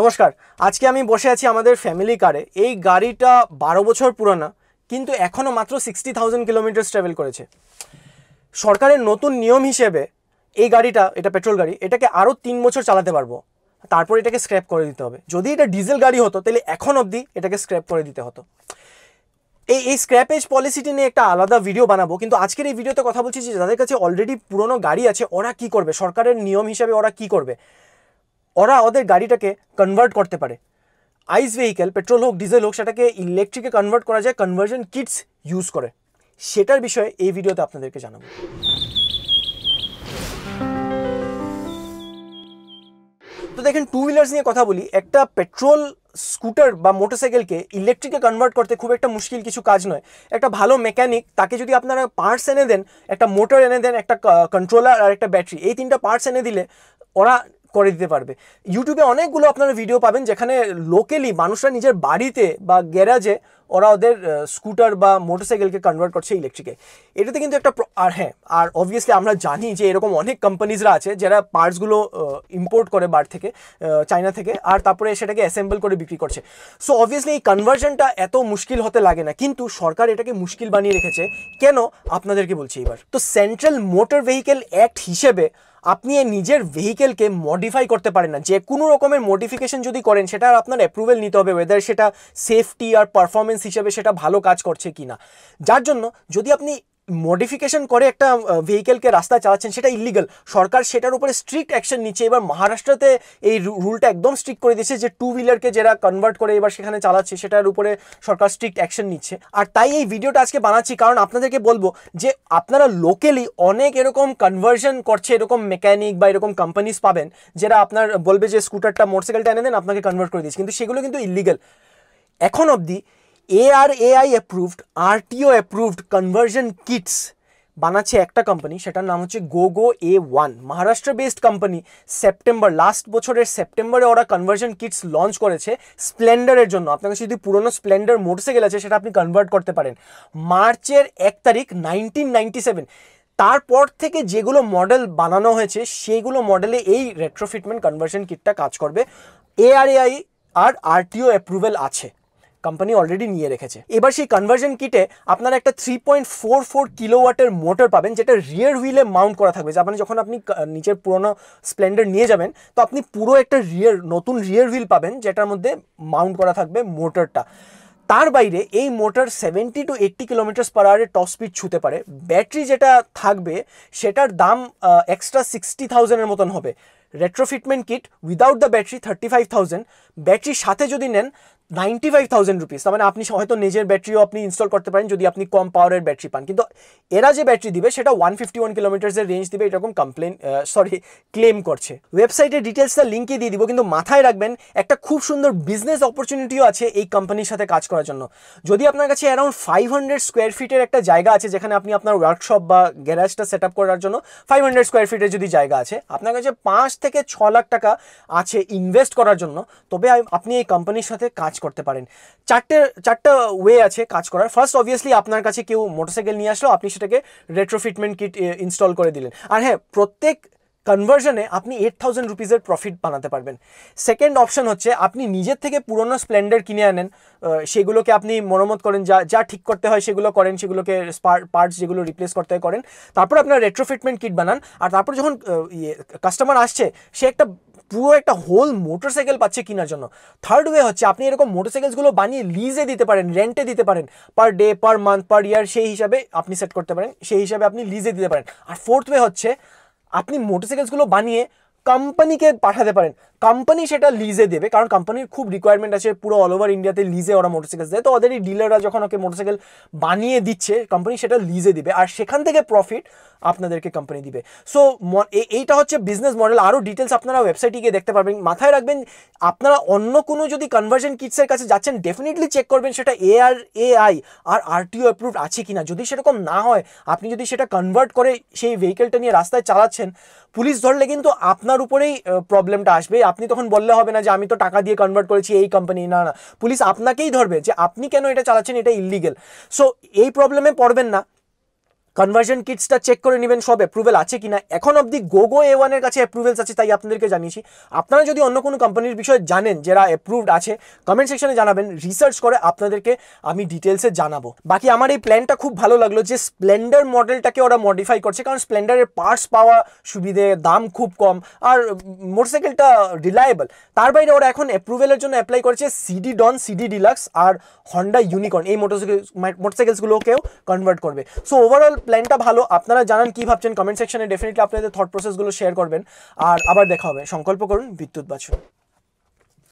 নমস্কার আজকে আমি বসে আছি আমাদের ফ্যামিলি কারে এই গাড়িটা বারো বছর পুরানা কিন্তু এখনও মাত্র সিক্সটি থাউজেন্ড কিলোমিটার্স ট্রাভেল করেছে সরকারের নতুন নিয়ম হিসেবে এই গাড়িটা এটা পেট্রোল গাড়ি এটাকে আরও তিন বছর চালাতে পারবো তারপর এটাকে স্ক্র্যাপ করে দিতে হবে যদি এটা ডিজেল গাড়ি হতো তাহলে এখন অবধি এটাকে স্ক্র্যাপ করে দিতে হতো এই এই স্ক্র্যাপেজ পলিসিটি নিয়ে একটা আলাদা ভিডিও বানাবো কিন্তু আজকের এই ভিডিওতে কথা বলছি যে যাদের কাছে অলরেডি পুরনো গাড়ি আছে ওরা কি করবে সরকারের নিয়ম হিসাবে ওরা কি করবে ওরা ওদের গাড়িটাকে কনভার্ট করতে পারে আইস ভেহিকেল পেট্রোল হোক ডিজেল হোক সেটাকে ইলেকট্রিকে কনভার্ট করা যায় কনভার্জন কিটস ইউজ করে সেটার বিষয়ে এই ভিডিওতে আপনাদেরকে জানাবো তো দেখেন টু হুইলার্স নিয়ে কথা বলি একটা পেট্রোল স্কুটার বা মোটরসাইকেলকে ইলেকট্রিকে কনভার্ট করতে খুব একটা মুশকিল কিছু কাজ নয় একটা ভালো মেকানিক তাকে যদি আপনারা পার্টস এনে দেন একটা মোটর এনে দেন একটা কন্ট্রোলার আর একটা ব্যাটারি এই তিনটা পার্টস এনে দিলে ওরা করে দিতে পারবে ইউটিউবে অনেকগুলো আপনারা ভিডিও পাবেন যেখানে লোকেলি মানুষরা নিজের বাড়িতে বা গ্যারাজে ওরা ওদের স্কুটার বা মোটরসাইকেলকে কনভার্ট করছে ইলেকট্রিকে এটাতে কিন্তু একটা আর হ্যাঁ আর অবভিয়াসলি আমরা জানি যে এরকম অনেক কোম্পানিজরা আছে যারা পার্টসগুলো ইম্পোর্ট করে বার থেকে চায়না থেকে আর তারপরে সেটাকে অ্যাসেম্বল করে বিক্রি করছে সো অবভিয়াসলি এই কনভার্জনটা এত মুশকিল হতে লাগে না কিন্তু সরকার এটাকে মুশকিল বানিয়ে রেখেছে কেন আপনাদেরকে বলছি এবার তো সেন্ট্রাল মোটর ভেহিকেল অ্যাক্ট হিসেবে আপনি এই নিজের ভেহিকেলকে মডিফাই করতে পারেন না যে কোনো রকমের মডিফিকেশন যদি করেন সেটা আপনার অ্যাপ্রুভেল নিতে হবে ওয়েদার সেটা সেফটি আর পারফরমেন্স হিসেবে সেটা ভালো কাজ করছে কি না যার জন্য যদি আপনি মডিফিকেশন করে একটা ভেহিকেলকে রাস্তায় চালাচ্ছেন সেটা ইলিগাল সরকার সেটার উপরে স্ট্রিক্ট অ্যাকশন নিচ্ছে এবার মহারাষ্ট্রতে এই রুলটা একদম স্ট্রিক্ট করে দিয়েছে যে টু হুইলারকে যারা কনভার্ট করে এবার সেখানে চালাচ্ছে সেটার উপরে সরকার স্ট্রিক্ট অ্যাকশন নিচ্ছে আর তাই এই ভিডিওটা আজকে বানাচ্ছি কারণ আপনাদেরকে বলবো যে আপনারা লোকেলি অনেক এরকম কনভার্সন করছে এরকম মেকানিক বা এরকম কোম্পানিজ পাবেন যারা আপনার বলবে যে স্কুটারটা মোটরসাইকেলটা এনে দেন আপনাকে কনভার্ট করে দিচ্ছে কিন্তু সেগুলো কিন্তু ইলিগাল এখন অবধি ARAI approved RTO approved conversion kits বানাচ্ছে একটা কোম্পানি সেটার নাম হচ্ছে GoGo A one Maharashtra based company September last বছরের সেপ্টেম্বরে ওরা কনভার্সন কিটস লঞ্চ করেছে স্প্লেন্ডারের জন্য আপনাকে যদি পুরনো স্প্লেন্ডার মোটরসাইকেল আছে সেটা আপনি কনভার্ট করতে পারেন মার্চের এক তারিখ নাইনটিন নাইনটি সেভেন তারপর থেকে যেগুলো মডেল বানানো হয়েছে সেইগুলো মডেলে এই রেট্রোফিটমেন্ট কনভার্সন কিটটা কাজ করবে এআরএআই আর আরটিও অ্যাপ্রুভেল আছে কোম্পানি অলরেডি নিয়ে রেখেছে এবার সেই কনভার্জন কিটে আপনারা একটা থ্রি পয়েন্ট ফোর ফোর কিলোওয়াটের মোটর পাবেন যেটা রিয়ার হুইলে মাউন্ট করা থাকবে মানে যখন আপনি নিচের পুরোনো স্প্লেন্ডার নিয়ে যাবেন তো আপনি পুরো একটা রিয়ার নতুন রিয়ার হুইল পাবেন যেটার মধ্যে মাউন্ট করা থাকবে মোটরটা তার বাইরে এই motor seventy two eighty kilometres per আওয়ারে টপ স্পিড ছুতে পারে ব্যাটারি যেটা থাকবে সেটার দাম এক্সট্রা সিক্সটি থাউজেন্ডের মতন হবে retrofitment kit without the battery thirty five thousand ব্যাটারির সাথে যদি নেন নাইনটি ফাইভ থাউজেন্ড রুপিস তার মানে আপনি হয়তো নিজের ব্যাটারিও আপনি ইনস্টল করতে পারেন যদি আপনি কম পাওয়ারের ব্যাটারি পান কিন্তু এরা যে ব্যাটারি দিবে সেটা ওয়ান ফিফটি ওয়ান কিলোমিটার্সের রেঞ্জ দিবে এরকম কমপ্লেন সরি ক্লেম করছে ওয়েবসাইটের ডিটেলসটা লিঙ্কে দিয়ে দিব কিন্তু মাথায় রাখবেন একটা খুব সুন্দর বিজনেস অপরচুনিটিও আছে এই কোম্পানির সাথে কাজ করার জন্য যদি আপনার কাছে অ্যারাউন্ড ফাইভ হান্ড্রেড স্কোয়ার ফিটের একটা জায়গা আছে যেখানে আপনি আপনার ওয়ার্কশপ বা গ্যারাজটা সেট আপ করার জন্য ফাইভ হান্ড্রেড স্কোয়ার ফিটের যদি জায়গা আছে আপনার কাছে পাঁচ থেকে ছ লাখ টাকা আছে ইনভেস্ট করার জন্য তবে আপনি এই কোম্পানির সাথে কাজ করতে পারেন চারটে চারটে ওয়ে আছে কাজ করার ফার্স্ট অবভিয়াসলি আপনার কাছে কেউ মোটরসাইকেল নিয়ে আসলো আপনি সেটাকে রেট্রোফিটমেন্ট কিট ইনস্টল করে দিলেন আর হ্যাঁ প্রত্যেক কনভার্জনে আপনি এইট থাউজেন্ড রুপিজের প্রফিট বানাতে পারবেন সেকেন্ড অপশন হচ্ছে আপনি নিজের থেকে পুরনো স্প্লেন্ডার কিনে আনেন সেগুলোকে আপনি মরমত করেন যা যা ঠিক করতে হয় সেগুলো করেন সেগুলোকে পার্টস যেগুলো রিপ্লেস করতে হয় করেন তারপর আপনার রেট্রোফিটমেন্ট কিট বানান আর তারপর যখন কাস্টমার ইয়ে আসছে সে একটা পুরো একটা হোল মোটরসাইকেল পাচ্ছে কেনার জন্য থার্ড ওয়ে হচ্ছে আপনি এরকম মোটরসাইকেলসগুলো বানিয়ে লিজে দিতে পারেন রেন্টে দিতে পারেন পার ডে পার মান্থ পার ইয়ার সেই হিসাবে আপনি সেট করতে পারেন সেই হিসাবে আপনি লিজে দিতে পারেন আর ফোর্থ ওয়ে হচ্ছে আপনি মোটরসাইকেলসগুলো বানিয়ে কোম্পানিকে পাঠাতে পারেন কোম্পানি সেটা লিজে দেবে কারণ কোম্পানির খুব রিকোয়ারমেন্ট আছে পুরো অল ওভার ইন্ডিয়াতে লিজে ওরা মোটরসাইকেল দেয় তো ওদের এই ডিলাররা যখন ওকে মোটরসাইকেল বানিয়ে দিচ্ছে কোম্পানি সেটা লিজে দিবে আর সেখান থেকে প্রফিট আপনাদেরকে কোম্পানি দিবে সো এইটা হচ্ছে বিজনেস মডেল আরও ডিটেলস আপনারা ওয়েবসাইটে গিয়ে দেখতে পারবেন মাথায় রাখবেন আপনারা অন্য কোনো যদি কনভার্সন কিটসের কাছে যাচ্ছেন ডেফিনেটলি চেক করবেন সেটা এ আর এআই আর আরটিও অ্যাপ্রুভ আছে কি না যদি সেরকম না হয় আপনি যদি সেটা কনভার্ট করে সেই ভেহিকেলটা নিয়ে রাস্তায় চালাচ্ছেন পুলিশ ধরলে কিন্তু আপনার আপনার উপরেই প্রবলেমটা আসবে আপনি তখন বললে হবে না যে আমি তো টাকা দিয়ে কনভার্ট করেছি এই কোম্পানি না না পুলিশ আপনাকেই ধরবে যে আপনি কেন এটা চালাচ্ছেন এটা ইলিগেল সো এই প্রবলেমে পড়বেন না কনভার্সন কিটসটা চেক করে নেবেন সব অ্যাপ্রুভেল আছে কিনা এখন অবধি গোগো এ ওয়ানের কাছে অ্যাপ্রুভেলস আছে তাই আপনাদেরকে জানিয়েছি আপনারা যদি অন্য কোনো কোম্পানির বিষয়ে জানেন যারা অ্যাপ্রুভড আছে কমেন্ট সেকশনে জানাবেন রিসার্চ করে আপনাদেরকে আমি ডিটেলসে জানাবো বাকি আমার এই প্ল্যানটা খুব ভালো লাগলো যে স্প্লেন্ডার মডেলটাকে ওরা মডিফাই করছে কারণ স্প্লেন্ডারের পার্টস পাওয়া সুবিধে দাম খুব কম আর মোটরসাইকেলটা রিলায়েবল তার বাইরে ওরা এখন অ্যাপ্রুভেলের জন্য অ্যাপ্লাই করেছে সিডি ডন সিডি ডিলাক্স আর হন্ডা ইউনিকর্ন এই মোটরসাইকেল মোটরসাইকেলসগুলোকেও কনভার্ট করবে সো ওভারঅল প্ল্যানটা ভালো আপনারা জানান কি ভাবছেন কমেন্ট সেকশনে ডেফিনেটলি আপনাদের থট প্রসেসগুলো শেয়ার করবেন আর আবার দেখা হবে সংকল্প করুন বিদ্যুৎ বাছুন